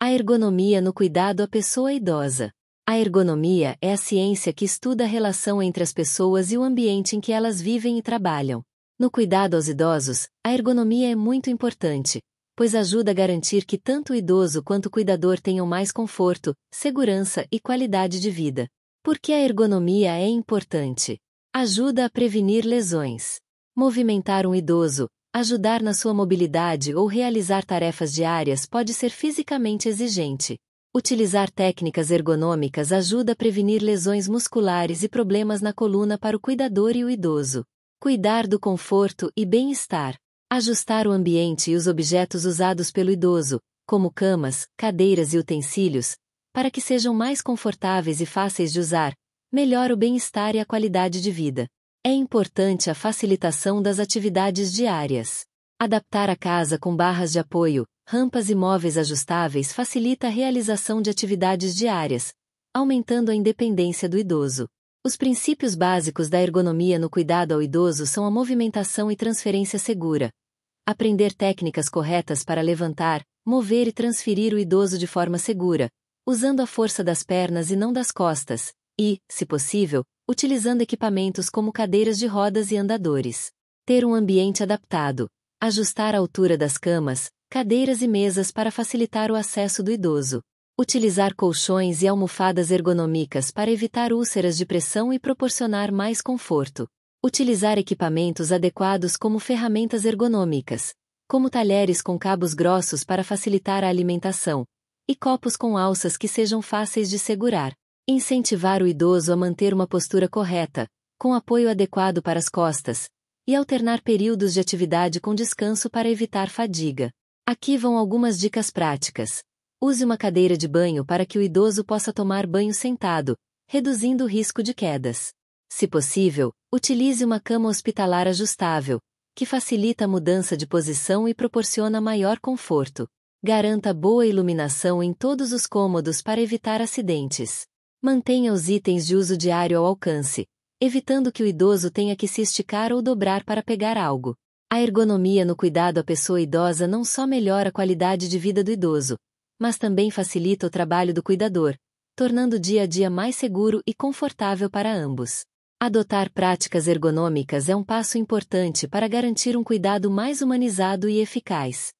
A ergonomia no cuidado à pessoa idosa. A ergonomia é a ciência que estuda a relação entre as pessoas e o ambiente em que elas vivem e trabalham. No cuidado aos idosos, a ergonomia é muito importante, pois ajuda a garantir que tanto o idoso quanto o cuidador tenham mais conforto, segurança e qualidade de vida. Por que a ergonomia é importante? Ajuda a prevenir lesões. Movimentar um idoso, Ajudar na sua mobilidade ou realizar tarefas diárias pode ser fisicamente exigente. Utilizar técnicas ergonômicas ajuda a prevenir lesões musculares e problemas na coluna para o cuidador e o idoso. Cuidar do conforto e bem-estar. Ajustar o ambiente e os objetos usados pelo idoso, como camas, cadeiras e utensílios, para que sejam mais confortáveis e fáceis de usar, melhora o bem-estar e a qualidade de vida. É importante a facilitação das atividades diárias. Adaptar a casa com barras de apoio, rampas e móveis ajustáveis facilita a realização de atividades diárias, aumentando a independência do idoso. Os princípios básicos da ergonomia no cuidado ao idoso são a movimentação e transferência segura. Aprender técnicas corretas para levantar, mover e transferir o idoso de forma segura, usando a força das pernas e não das costas, e, se possível, utilizando equipamentos como cadeiras de rodas e andadores. Ter um ambiente adaptado, ajustar a altura das camas, cadeiras e mesas para facilitar o acesso do idoso. Utilizar colchões e almofadas ergonômicas para evitar úlceras de pressão e proporcionar mais conforto. Utilizar equipamentos adequados como ferramentas ergonômicas, como talheres com cabos grossos para facilitar a alimentação, e copos com alças que sejam fáceis de segurar. Incentivar o idoso a manter uma postura correta, com apoio adequado para as costas, e alternar períodos de atividade com descanso para evitar fadiga. Aqui vão algumas dicas práticas. Use uma cadeira de banho para que o idoso possa tomar banho sentado, reduzindo o risco de quedas. Se possível, utilize uma cama hospitalar ajustável, que facilita a mudança de posição e proporciona maior conforto. Garanta boa iluminação em todos os cômodos para evitar acidentes. Mantenha os itens de uso diário ao alcance, evitando que o idoso tenha que se esticar ou dobrar para pegar algo. A ergonomia no cuidado à pessoa idosa não só melhora a qualidade de vida do idoso, mas também facilita o trabalho do cuidador, tornando o dia a dia mais seguro e confortável para ambos. Adotar práticas ergonômicas é um passo importante para garantir um cuidado mais humanizado e eficaz.